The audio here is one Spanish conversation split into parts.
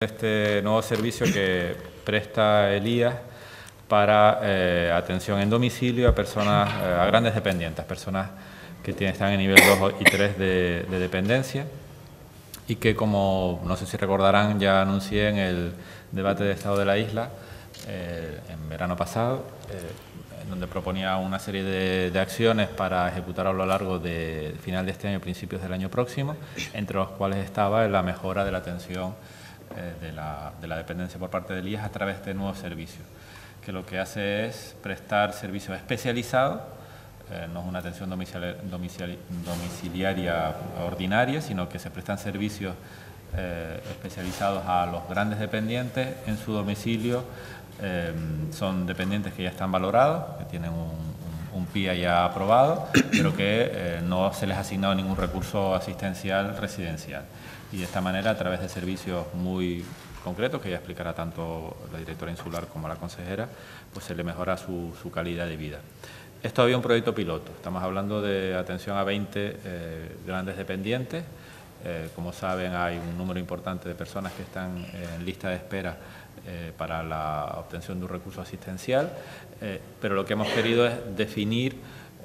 este nuevo servicio que presta Elías para eh, atención en domicilio a personas, eh, a grandes dependientes, personas que están en nivel 2 y 3 de, dependencia y que como no sé si recordarán ya anuncié en el debate de estado de la isla eh, en verano pasado, en donde proponía una serie de, de acciones para ejecutar a lo largo del final de este año y principios del año próximo, entre los cuales estaba la mejora de la atención eh, de la, dependencia por parte del IES a través de nuevos servicios, que lo que hace es prestar servicios especializados eh, no es una atención domiciliaria, ordinaria, sino que se prestan servicios eh, especializados a los grandes dependientes en su domicilio. son dependientes que ya están valorados, que tienen un un PIA ya aprobado, pero que eh, no se les ha asignado ningún recurso asistencial residencial. Y de esta manera, a través de servicios muy concretos, que ya explicará tanto la directora insular como la consejera, pues se le mejora su, calidad de vida. Esto había un proyecto piloto, estamos hablando de atención a 20 eh, grandes dependientes, eh, como saben, hay un número importante de personas que están eh, en lista de espera eh, para la obtención de un recurso asistencial, pero lo que hemos querido es definir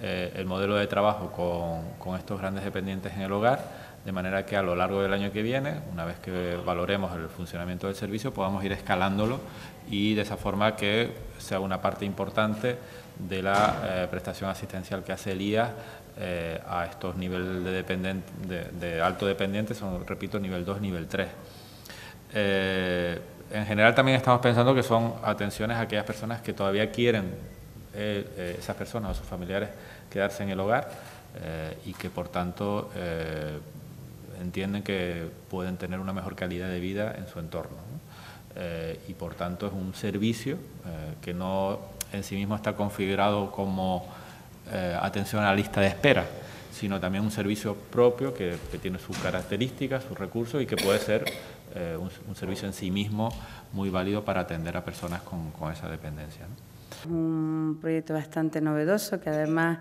el modelo de trabajo con estos grandes dependientes en el hogar de manera que a lo largo del año que viene, una vez que valoremos el funcionamiento del servicio, podamos ir escalándolo y de esa forma que sea una parte importante de la eh, prestación asistencial que hace el IA eh, a estos niveles de, de, alto dependiente, son, repito, nivel 2, nivel 3. Eh, en general también estamos pensando que son atenciones a aquellas personas que todavía quieren, esas personas o sus familiares, quedarse en el hogar y que por tanto entienden que pueden tener una mejor calidad de vida en su entorno. Eh, y por tanto es un servicio eh, que no en sí mismo está configurado como eh, atención a la lista de espera, sino también un servicio propio que, tiene sus características, sus recursos y que puede ser un, servicio en sí mismo muy válido para atender a personas con, esa dependencia. Un proyecto bastante novedoso que además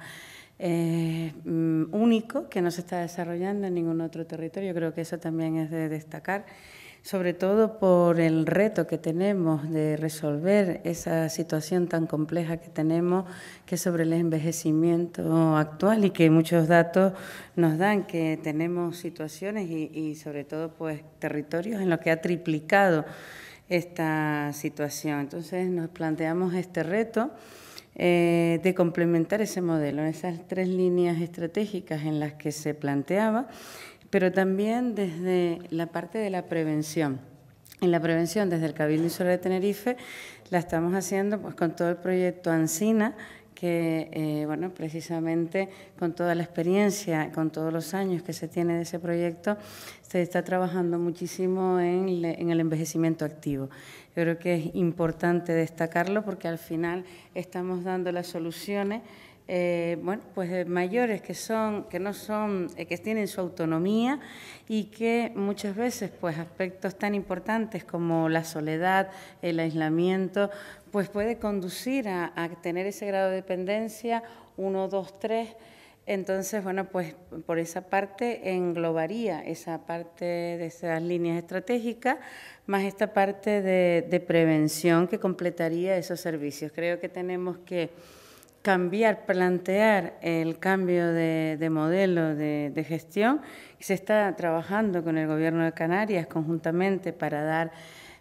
eh, mm, único que no se está desarrollando en ningún otro territorio. creo que eso también es de destacar, sobre todo por el reto que tenemos de resolver esa situación tan compleja que tenemos, que es sobre el envejecimiento actual y que muchos datos nos dan que tenemos situaciones y, y sobre todo pues territorios en los que ha triplicado esta situación. Entonces nos planteamos este reto eh, de complementar ese modelo, esas tres líneas estratégicas en las que se planteaba, pero también desde la parte de la prevención. En la prevención desde el Cabildo Insular de Tenerife la estamos haciendo pues, con todo el proyecto ANSINA, que, eh, bueno, precisamente con toda la experiencia, con todos los años que se tiene de ese proyecto, se está trabajando muchísimo en, el envejecimiento activo. Yo creo que es importante destacarlo porque al final estamos dando las soluciones eh, bueno, pues eh, mayores que son, que no son, eh, que tienen su autonomía y que muchas veces, pues aspectos tan importantes como la soledad, el aislamiento, pues puede conducir a, tener ese grado de dependencia, uno, dos, 3 Entonces, bueno, pues por esa parte englobaría esa parte de esas líneas estratégicas, más esta parte de prevención que completaría esos servicios. Creo que tenemos que cambiar, plantear el cambio de, modelo de, gestión. Se está trabajando con el Gobierno de Canarias conjuntamente para dar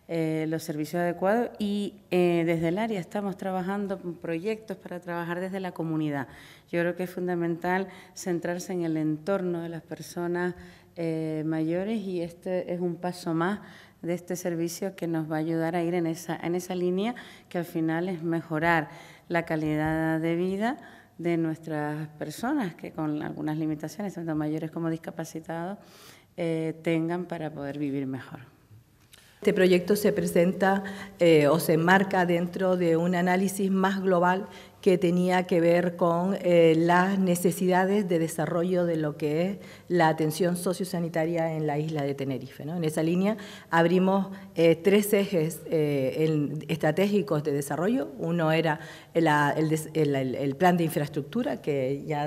eh, los servicios adecuados y eh, desde el área estamos trabajando con proyectos para trabajar desde la comunidad. Yo creo que es fundamental centrarse en el entorno de las personas eh, mayores y este es un paso más de este servicio que nos va a ayudar a ir en esa, en esa línea que al final es mejorar la calidad de vida de nuestras personas que con algunas limitaciones, tanto mayores como discapacitados, eh, tengan para poder vivir mejor. Este proyecto se presenta eh, o se enmarca dentro de un análisis más global que tenía que ver con eh, las necesidades de desarrollo de lo que es la atención sociosanitaria en la isla de Tenerife. ¿no? En esa línea abrimos eh, tres ejes eh, estratégicos de desarrollo. Uno era el, el, plan de infraestructura que ya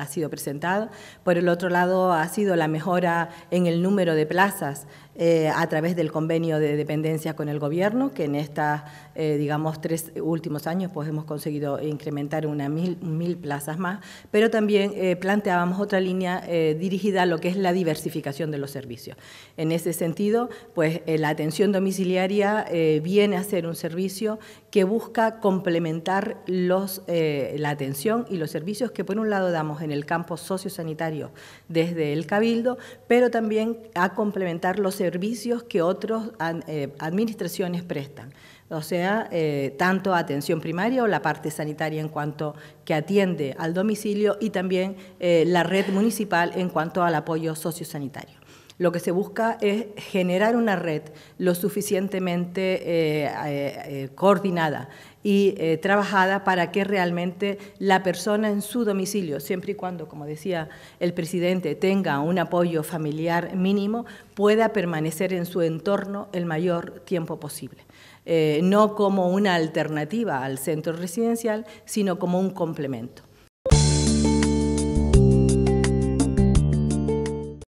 ha sido presentado. Por el otro lado ha sido la mejora en el número de plazas eh, a través del convenio de dependencia con el gobierno, que en estos, eh, digamos, tres últimos años pues, hemos conseguido incrementar unas mil, plazas más, pero también eh, planteábamos otra línea dirigida a lo que es la diversificación de los servicios. En ese sentido, pues la atención domiciliaria viene a ser un servicio que busca complementar los, la atención y los servicios que por un lado damos en el campo sociosanitario desde el Cabildo, pero también a complementar los servicios servicios que otras eh, administraciones prestan. O sea, eh, tanto atención primaria o la parte sanitaria en cuanto que atiende al domicilio y también eh, la red municipal en cuanto al apoyo sociosanitario. Lo que se busca es generar una red lo suficientemente eh, eh, eh, coordinada y trabajada para que realmente la persona en su domicilio, siempre y cuando, como decía el presidente, tenga un apoyo familiar mínimo, pueda permanecer en su entorno el mayor tiempo posible. no como una alternativa al centro residencial, sino como un complemento.